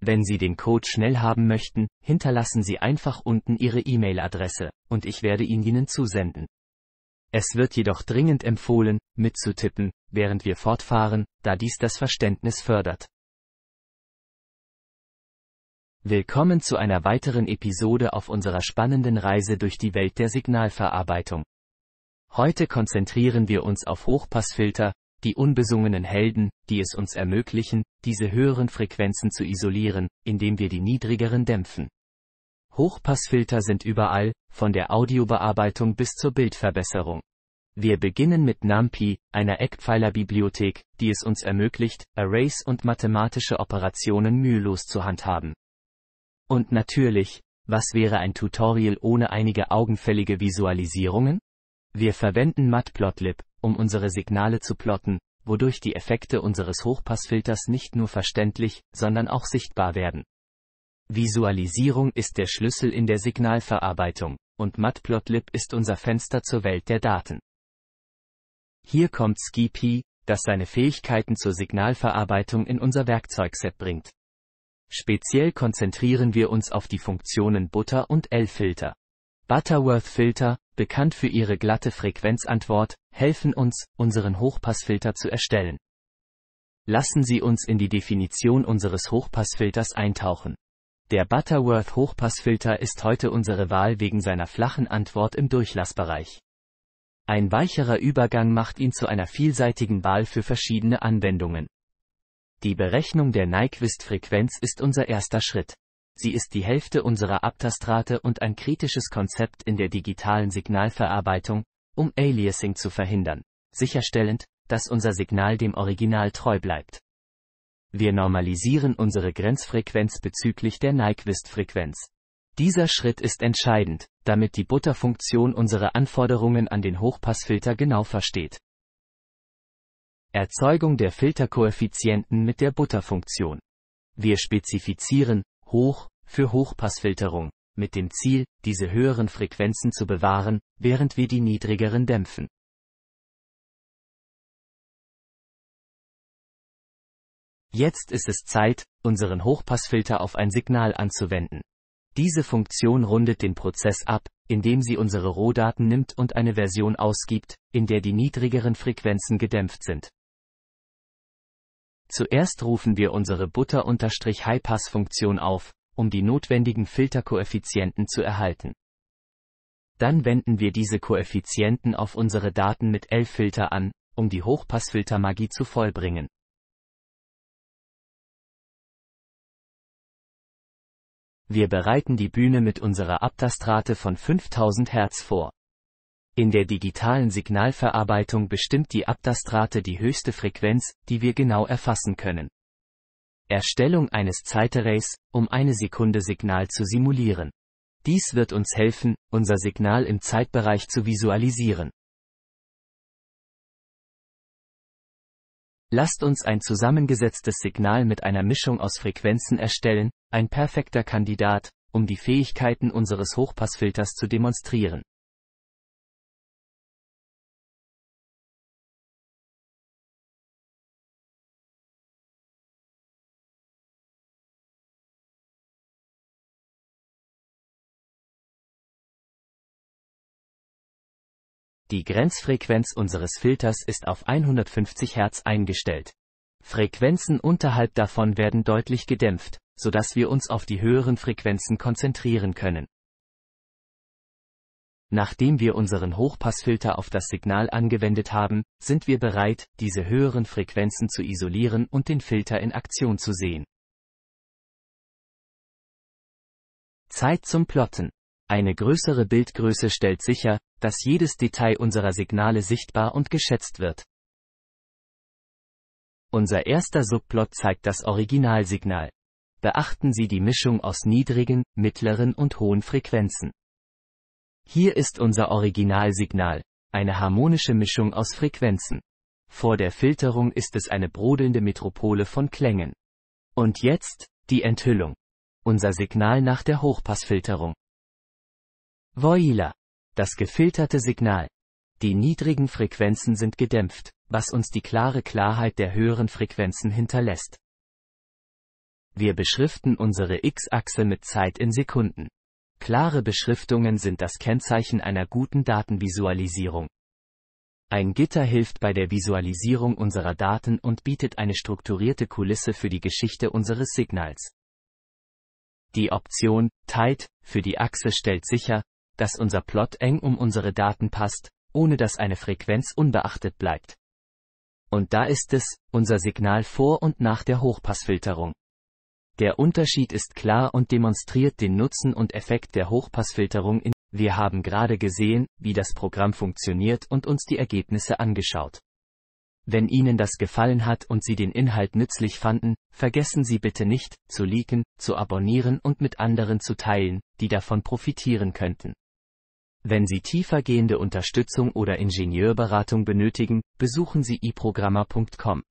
Wenn Sie den Code schnell haben möchten, hinterlassen Sie einfach unten Ihre E-Mail-Adresse, und ich werde ihn Ihnen zusenden. Es wird jedoch dringend empfohlen, mitzutippen, während wir fortfahren, da dies das Verständnis fördert. Willkommen zu einer weiteren Episode auf unserer spannenden Reise durch die Welt der Signalverarbeitung. Heute konzentrieren wir uns auf Hochpassfilter, die unbesungenen Helden, die es uns ermöglichen, diese höheren Frequenzen zu isolieren, indem wir die niedrigeren dämpfen. Hochpassfilter sind überall, von der Audiobearbeitung bis zur Bildverbesserung. Wir beginnen mit NumPy, einer Eckpfeilerbibliothek, die es uns ermöglicht, Arrays und mathematische Operationen mühelos zu handhaben. Und natürlich, was wäre ein Tutorial ohne einige augenfällige Visualisierungen? Wir verwenden Matplotlib, um unsere Signale zu plotten, wodurch die Effekte unseres Hochpassfilters nicht nur verständlich, sondern auch sichtbar werden. Visualisierung ist der Schlüssel in der Signalverarbeitung, und Matplotlib ist unser Fenster zur Welt der Daten. Hier kommt SkiP, das seine Fähigkeiten zur Signalverarbeitung in unser Werkzeugset bringt. Speziell konzentrieren wir uns auf die Funktionen Butter- und L-Filter. Butterworth-Filter, bekannt für ihre glatte Frequenzantwort, helfen uns, unseren Hochpassfilter zu erstellen. Lassen Sie uns in die Definition unseres Hochpassfilters eintauchen. Der Butterworth Hochpassfilter ist heute unsere Wahl wegen seiner flachen Antwort im Durchlassbereich. Ein weicherer Übergang macht ihn zu einer vielseitigen Wahl für verschiedene Anwendungen. Die Berechnung der Nyquist-Frequenz ist unser erster Schritt. Sie ist die Hälfte unserer Abtastrate und ein kritisches Konzept in der digitalen Signalverarbeitung, um Aliasing zu verhindern, sicherstellend, dass unser Signal dem Original treu bleibt. Wir normalisieren unsere Grenzfrequenz bezüglich der Nyquist-Frequenz. Dieser Schritt ist entscheidend, damit die Butterfunktion unsere Anforderungen an den Hochpassfilter genau versteht. Erzeugung der Filterkoeffizienten mit der Butterfunktion. Wir spezifizieren hoch für Hochpassfilterung mit dem Ziel, diese höheren Frequenzen zu bewahren, während wir die niedrigeren dämpfen. Jetzt ist es Zeit, unseren Hochpassfilter auf ein Signal anzuwenden. Diese Funktion rundet den Prozess ab, indem sie unsere Rohdaten nimmt und eine Version ausgibt, in der die niedrigeren Frequenzen gedämpft sind. Zuerst rufen wir unsere Butter-High-Pass-Funktion auf, um die notwendigen Filterkoeffizienten zu erhalten. Dann wenden wir diese Koeffizienten auf unsere Daten mit L-Filter an, um die Hochpassfiltermagie zu vollbringen. Wir bereiten die Bühne mit unserer Abtastrate von 5000 Hertz vor. In der digitalen Signalverarbeitung bestimmt die Abtastrate die höchste Frequenz, die wir genau erfassen können. Erstellung eines Zeitarrays, um eine Sekunde Signal zu simulieren. Dies wird uns helfen, unser Signal im Zeitbereich zu visualisieren. Lasst uns ein zusammengesetztes Signal mit einer Mischung aus Frequenzen erstellen, ein perfekter Kandidat, um die Fähigkeiten unseres Hochpassfilters zu demonstrieren. Die Grenzfrequenz unseres Filters ist auf 150 Hertz eingestellt. Frequenzen unterhalb davon werden deutlich gedämpft, sodass wir uns auf die höheren Frequenzen konzentrieren können. Nachdem wir unseren Hochpassfilter auf das Signal angewendet haben, sind wir bereit, diese höheren Frequenzen zu isolieren und den Filter in Aktion zu sehen. Zeit zum Plotten. Eine größere Bildgröße stellt sicher, dass jedes Detail unserer Signale sichtbar und geschätzt wird. Unser erster Subplot zeigt das Originalsignal. Beachten Sie die Mischung aus niedrigen, mittleren und hohen Frequenzen. Hier ist unser Originalsignal, eine harmonische Mischung aus Frequenzen. Vor der Filterung ist es eine brodelnde Metropole von Klängen. Und jetzt, die Enthüllung. Unser Signal nach der Hochpassfilterung. Voila. Das gefilterte Signal. Die niedrigen Frequenzen sind gedämpft, was uns die klare Klarheit der höheren Frequenzen hinterlässt. Wir beschriften unsere X-Achse mit Zeit in Sekunden. Klare Beschriftungen sind das Kennzeichen einer guten Datenvisualisierung. Ein Gitter hilft bei der Visualisierung unserer Daten und bietet eine strukturierte Kulisse für die Geschichte unseres Signals. Die Option Tight für die Achse stellt sicher, dass unser Plot eng um unsere Daten passt, ohne dass eine Frequenz unbeachtet bleibt. Und da ist es, unser Signal vor und nach der Hochpassfilterung. Der Unterschied ist klar und demonstriert den Nutzen und Effekt der Hochpassfilterung in wir haben gerade gesehen, wie das Programm funktioniert und uns die Ergebnisse angeschaut. Wenn Ihnen das gefallen hat und Sie den Inhalt nützlich fanden, vergessen Sie bitte nicht, zu liken, zu abonnieren und mit anderen zu teilen, die davon profitieren könnten. Wenn Sie tiefergehende Unterstützung oder Ingenieurberatung benötigen, besuchen Sie iprogramma.com.